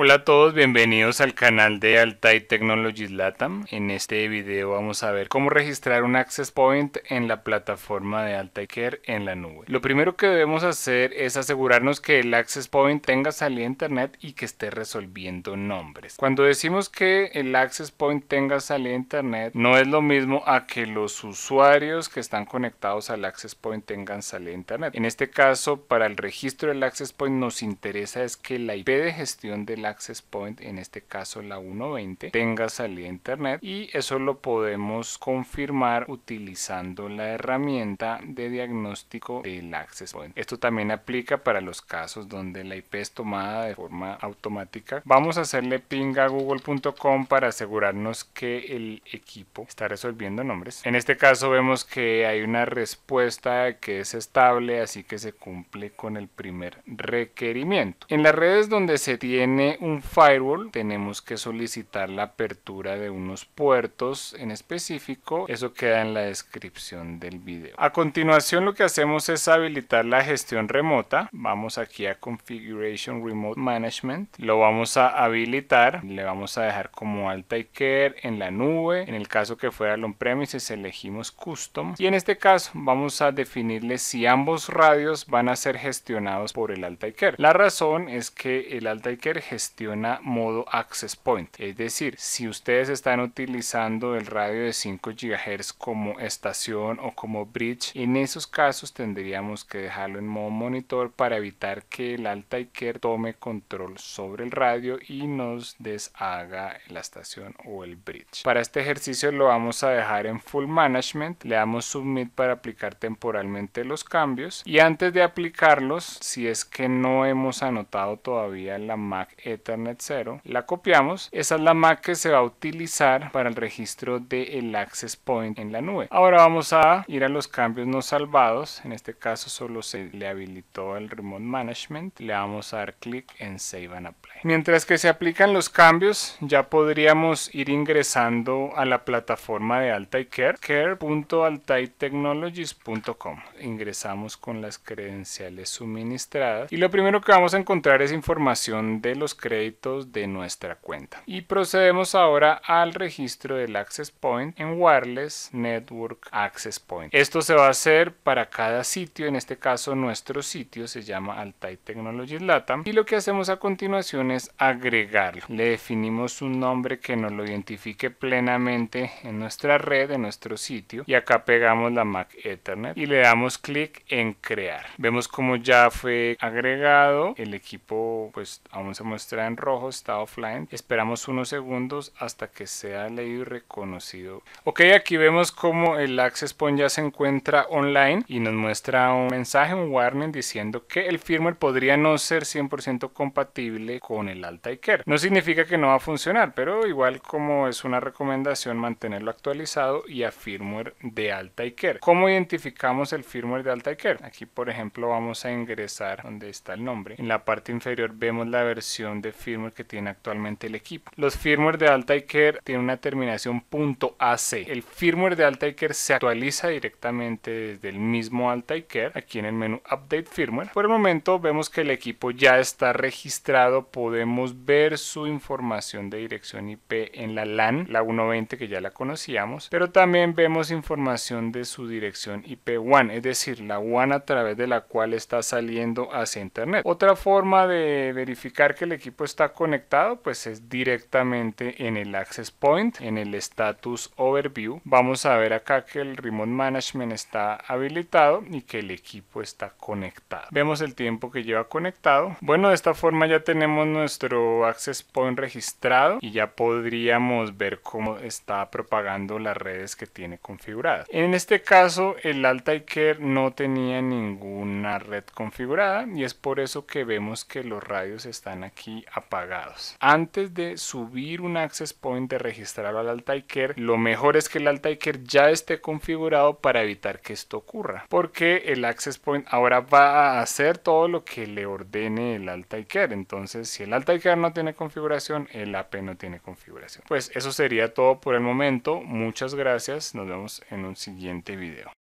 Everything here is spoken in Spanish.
Hola a todos, bienvenidos al canal de Altai Technologies Latam. En este video vamos a ver cómo registrar un Access Point en la plataforma de Altai Care en la nube. Lo primero que debemos hacer es asegurarnos que el Access Point tenga salida a internet y que esté resolviendo nombres. Cuando decimos que el Access Point tenga salida internet, no es lo mismo a que los usuarios que están conectados al Access Point tengan salida internet. En este caso, para el registro del Access Point nos interesa es que la IP de gestión del access point, en este caso la 120, tenga salida a internet y eso lo podemos confirmar utilizando la herramienta de diagnóstico del access point. Esto también aplica para los casos donde la IP es tomada de forma automática. Vamos a hacerle ping a google.com para asegurarnos que el equipo está resolviendo nombres. En este caso vemos que hay una respuesta que es estable, así que se cumple con el primer requerimiento. En las redes donde se tiene un firewall tenemos que solicitar la apertura de unos puertos en específico. Eso queda en la descripción del video. A continuación lo que hacemos es habilitar la gestión remota. Vamos aquí a Configuration Remote Management. Lo vamos a habilitar. Le vamos a dejar como alta care en la nube. En el caso que fuera el on-premises elegimos custom. Y en este caso vamos a definirle si ambos radios van a ser gestionados por el alta care. La razón es que el alta care gestiona modo access point. Es decir, si ustedes están utilizando el radio de 5 GHz como estación o como bridge, en esos casos tendríamos que dejarlo en modo monitor para evitar que el alta tome control sobre el radio y nos deshaga la estación o el bridge. Para este ejercicio lo vamos a dejar en full management, le damos submit para aplicar temporalmente los cambios y antes de aplicarlos, si es que no hemos anotado todavía la Mac Ethernet 0, la copiamos, esa es la MAC que se va a utilizar para el registro del access point en la nube. Ahora vamos a ir a los cambios no salvados, en este caso solo se le habilitó el Remote Management, le vamos a dar clic en Save and Apply. Mientras que se aplican los cambios, ya podríamos ir ingresando a la plataforma de Care, care.altaitechnologies.com. Ingresamos con las credenciales suministradas y lo primero que vamos a encontrar es información de los créditos de nuestra cuenta. Y procedemos ahora al registro del Access Point en Wireless Network Access Point. Esto se va a hacer para cada sitio, en este caso nuestro sitio se llama Altai Technologies Latam y lo que hacemos a continuación es agregarlo. Le definimos un nombre que nos lo identifique plenamente en nuestra red, en nuestro sitio y acá pegamos la MAC Ethernet y le damos clic en crear. Vemos como ya fue agregado, el equipo pues vamos a mostrar en rojo está offline. Esperamos unos segundos hasta que sea leído y reconocido. Ok, aquí vemos como el Access Point ya se encuentra online y nos muestra un mensaje, un warning diciendo que el firmware podría no ser 100% compatible con el Altair. No significa que no va a funcionar, pero igual como es una recomendación mantenerlo actualizado y a firmware de Altair. ¿Cómo identificamos el firmware de Altair? Aquí por ejemplo vamos a ingresar donde está el nombre. En la parte inferior vemos la versión de firmware que tiene actualmente el equipo. Los firmware de Alta Altair tienen una terminación .ac. El firmware de Alta Altair se actualiza directamente desde el mismo Alta Altair aquí en el menú Update Firmware. Por el momento vemos que el equipo ya está registrado, podemos ver su información de dirección IP en la LAN, la 120 que ya la conocíamos, pero también vemos información de su dirección ip WAN, es decir, la WAN a través de la cual está saliendo hacia internet. Otra forma de verificar que el equipo está conectado, pues es directamente en el Access Point, en el Status Overview. Vamos a ver acá que el Remote Management está habilitado y que el equipo está conectado. Vemos el tiempo que lleva conectado. Bueno, de esta forma ya tenemos nuestro Access Point registrado y ya podríamos ver cómo está propagando las redes que tiene configuradas. En este caso, el care no tenía ninguna red configurada y es por eso que vemos que los radios están aquí apagados. Antes de subir un access point de registrar al Altaiker, lo mejor es que el Altaiker ya esté configurado para evitar que esto ocurra, porque el access point ahora va a hacer todo lo que le ordene el Altaiker. Entonces, si el Altaiker no tiene configuración, el AP no tiene configuración. Pues eso sería todo por el momento. Muchas gracias. Nos vemos en un siguiente video.